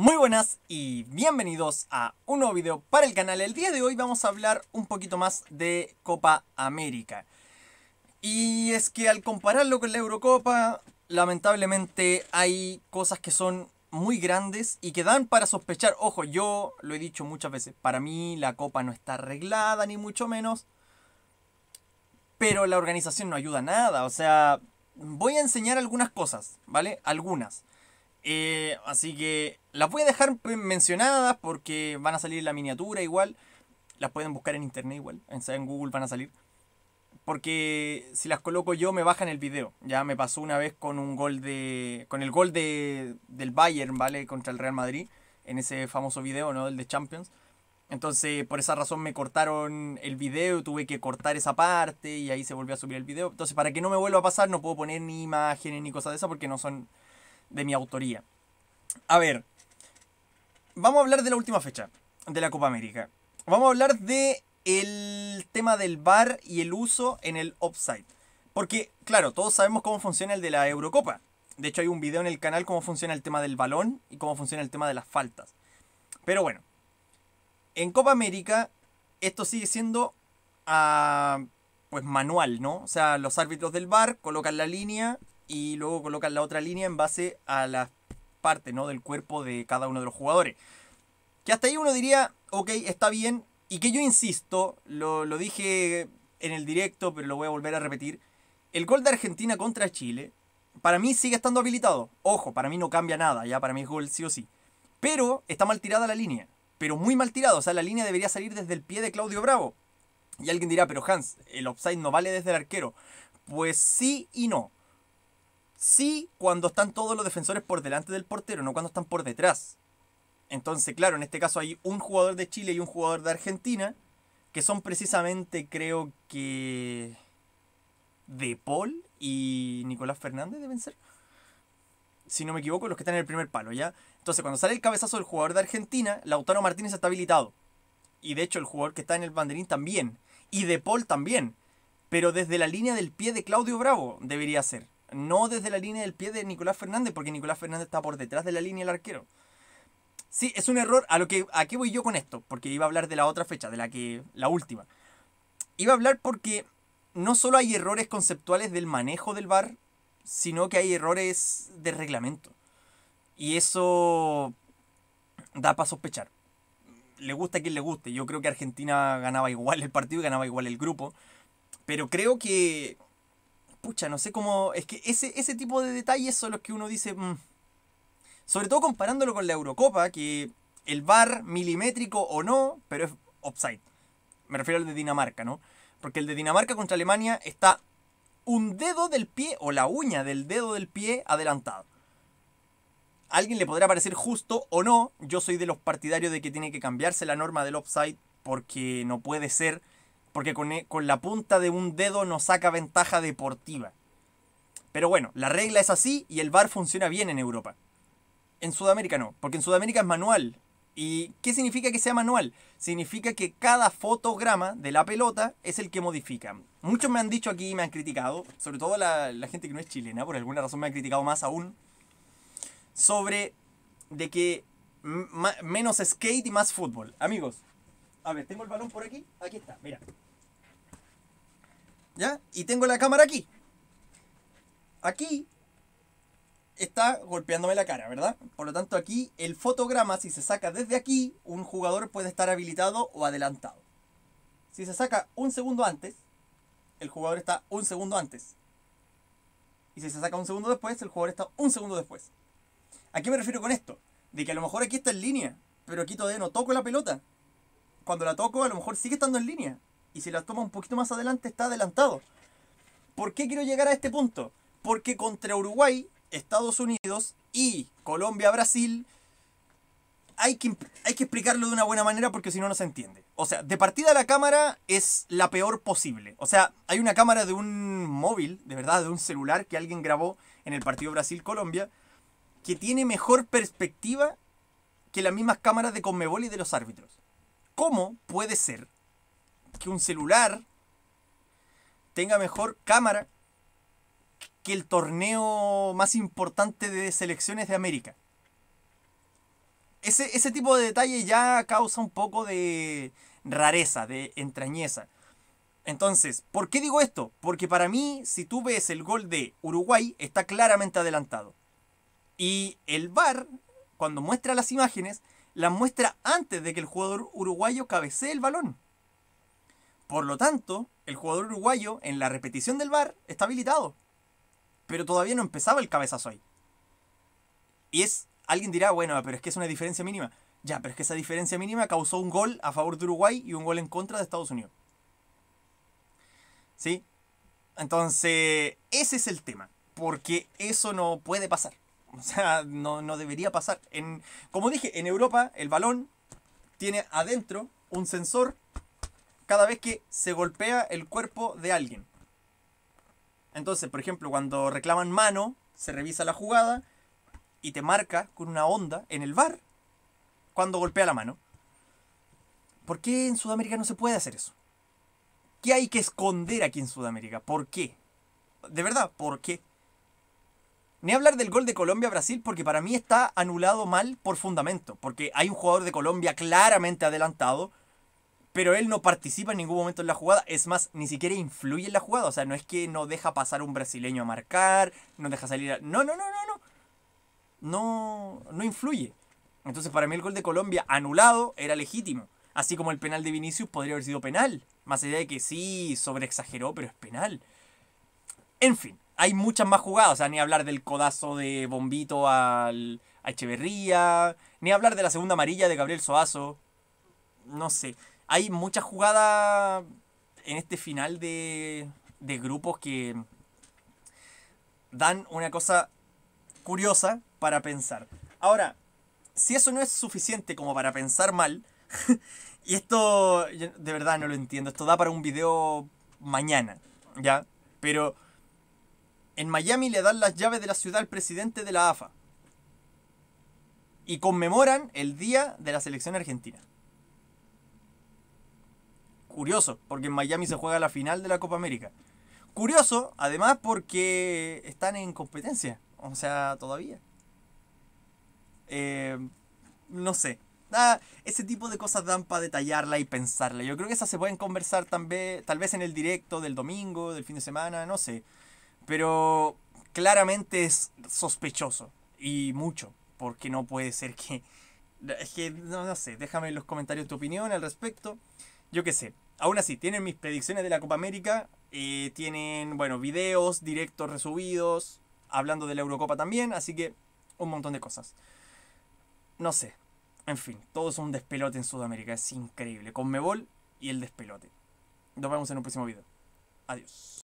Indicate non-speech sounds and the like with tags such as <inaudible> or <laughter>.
Muy buenas y bienvenidos a un nuevo video para el canal. El día de hoy vamos a hablar un poquito más de Copa América. Y es que al compararlo con la Eurocopa, lamentablemente hay cosas que son muy grandes y que dan para sospechar. Ojo, yo lo he dicho muchas veces, para mí la Copa no está arreglada ni mucho menos. Pero la organización no ayuda a nada, o sea, voy a enseñar algunas cosas, ¿vale? Algunas. Eh, así que las voy a dejar mencionadas porque van a salir la miniatura igual. Las pueden buscar en internet igual. En Google van a salir. Porque si las coloco yo me bajan el video. Ya me pasó una vez con un gol de. con el gol de, del Bayern, ¿vale? Contra el Real Madrid. En ese famoso video, ¿no? El de Champions. Entonces, por esa razón me cortaron el video, tuve que cortar esa parte y ahí se volvió a subir el video. Entonces, para que no me vuelva a pasar, no puedo poner ni imágenes ni cosas de esa porque no son de mi autoría. A ver, vamos a hablar de la última fecha de la Copa América. Vamos a hablar de el tema del VAR y el uso en el offside. Porque, claro, todos sabemos cómo funciona el de la Eurocopa. De hecho, hay un video en el canal cómo funciona el tema del balón y cómo funciona el tema de las faltas. Pero bueno, en Copa América esto sigue siendo ah, pues manual, ¿no? O sea, los árbitros del VAR colocan la línea y luego colocan la otra línea en base a las partes ¿no? del cuerpo de cada uno de los jugadores. Que hasta ahí uno diría, ok, está bien, y que yo insisto, lo, lo dije en el directo, pero lo voy a volver a repetir, el gol de Argentina contra Chile, para mí sigue estando habilitado. Ojo, para mí no cambia nada, ya para mí es gol sí o sí. Pero está mal tirada la línea, pero muy mal tirada, o sea, la línea debería salir desde el pie de Claudio Bravo. Y alguien dirá, pero Hans, el offside no vale desde el arquero. Pues sí y no. Sí, cuando están todos los defensores por delante del portero, no cuando están por detrás. Entonces, claro, en este caso hay un jugador de Chile y un jugador de Argentina, que son precisamente, creo que. De Paul y Nicolás Fernández, deben ser. Si no me equivoco, los que están en el primer palo, ¿ya? Entonces, cuando sale el cabezazo del jugador de Argentina, Lautaro Martínez está habilitado. Y de hecho, el jugador que está en el banderín también. Y De Paul también. Pero desde la línea del pie de Claudio Bravo debería ser no desde la línea del pie de Nicolás Fernández, porque Nicolás Fernández está por detrás de la línea del arquero. Sí, es un error. ¿A, lo que, a qué voy yo con esto? Porque iba a hablar de la otra fecha, de la que. la última. Iba a hablar porque no solo hay errores conceptuales del manejo del bar sino que hay errores de reglamento. Y eso da para sospechar. Le gusta a quien le guste. Yo creo que Argentina ganaba igual el partido y ganaba igual el grupo. Pero creo que pucha, no sé cómo, es que ese, ese tipo de detalles son los que uno dice, mm". sobre todo comparándolo con la Eurocopa, que el bar milimétrico o no, pero es offside. Me refiero al de Dinamarca, ¿no? Porque el de Dinamarca contra Alemania está un dedo del pie o la uña del dedo del pie adelantado. alguien le podrá parecer justo o no. Yo soy de los partidarios de que tiene que cambiarse la norma del offside porque no puede ser porque e, con, la punta de un dedo no saca ventaja deportiva. Pero bueno, la regla es así y el VAR funciona bien en Europa. En Sudamérica no, porque en Sudamérica es manual. ¿Y qué significa que sea manual? Significa que cada fotograma de la pelota es el que modifica. Muchos me han dicho aquí y me han criticado, sobre todo la, la gente que no es chilena, por alguna razón me han criticado más aún, sobre de que menos skate y más fútbol. Amigos, a ver, tengo el balón por aquí, aquí está, mira. ¿Ya? Y tengo la cámara aquí. Aquí está golpeándome la cara, ¿verdad? Por lo tanto, aquí el fotograma, si se saca desde aquí, un jugador puede estar habilitado o adelantado. Si se saca un segundo antes, el jugador está un segundo antes. Y si se saca un segundo después, el jugador está un segundo después. ¿A qué me refiero con esto? De que a lo mejor aquí está en línea, pero aquí todavía no toco la pelota. Cuando la toco, a lo mejor sigue estando en línea y si las toma un poquito más adelante está adelantado. ¿Por qué quiero llegar a este punto? Porque contra Uruguay, Estados Unidos y Colombia-Brasil hay que, hay que explicarlo de una buena manera porque si no, no se entiende. O sea, de partida la cámara es la peor posible. O sea, hay una cámara de un móvil, de verdad, de un celular que alguien grabó en el partido Brasil-Colombia, que tiene mejor perspectiva que las mismas cámaras de Conmebol y de los árbitros. ¿Cómo puede ser que un celular tenga mejor cámara que el torneo más importante de selecciones de América. Ese, ese tipo de detalle ya causa un poco de rareza, de entrañeza. Entonces, ¿por qué digo esto? Porque para mí, si tú ves el gol de Uruguay, está claramente adelantado. Y el VAR, cuando muestra las imágenes, las muestra antes de que el jugador uruguayo cabecee el balón. Por lo tanto, el jugador uruguayo en la repetición del VAR está habilitado. Pero todavía no empezaba el cabezazo ahí. Y es, alguien dirá, bueno, pero es que es una diferencia mínima. Ya, pero es que esa diferencia mínima causó un gol a favor de Uruguay y un gol en contra de Estados Unidos. ¿Sí? Entonces, ese es el tema. Porque eso no puede pasar. O sea, no, no debería pasar. En, como dije, en Europa el balón tiene adentro un sensor cada vez que se golpea el cuerpo de alguien. Entonces, por ejemplo, cuando reclaman mano, se revisa la jugada y te marca con una onda en el bar cuando golpea la mano. ¿Por qué en Sudamérica no se puede hacer eso? ¿Qué hay que esconder aquí en Sudamérica? ¿Por qué? De verdad, ¿por qué? Ni hablar del gol de Colombia-Brasil porque para mí está anulado mal por fundamento, porque hay un jugador de Colombia claramente adelantado pero él no participa en ningún momento en la jugada, es más, ni siquiera influye en la jugada, o sea, no es que no deja pasar un brasileño a marcar, no deja salir a... No, no, no, no, no. No, no influye. Entonces para mí el gol de Colombia anulado era legítimo, así como el penal de Vinicius podría haber sido penal, más allá de que sí, sobreexageró, pero es penal. En fin, hay muchas más jugadas, o sea, ni hablar del codazo de Bombito al, a Echeverría, ni hablar de la segunda amarilla de Gabriel Soazo, no sé hay muchas jugadas en este final de, de grupos que dan una cosa curiosa para pensar. Ahora, si eso no es suficiente como para pensar mal, <laughs> y esto de verdad no lo entiendo, esto da para un video mañana, ¿ya? Pero en Miami le dan las llaves de la ciudad al presidente de la AFA y conmemoran el día de la selección argentina. Curioso, porque en Miami se juega la final de la Copa América. Curioso, además, porque están en competencia. O sea, todavía. Eh, no sé. Ah, ese tipo de cosas dan para detallarla y pensarla. Yo creo que esas se pueden conversar tal vez, tal vez en el directo del domingo, del fin de semana, no sé. Pero claramente es sospechoso. Y mucho. Porque no puede ser que... Es que, no, no sé, déjame en los comentarios tu opinión al respecto. Yo qué sé aún así, tienen mis predicciones de la Copa América, eh, tienen, bueno, videos directos resubidos, hablando de la Eurocopa también, así que un montón de cosas. No sé, en fin, todo es un despelote en Sudamérica, es increíble. Con Mebol y el despelote. Nos vemos en un próximo video. Adiós.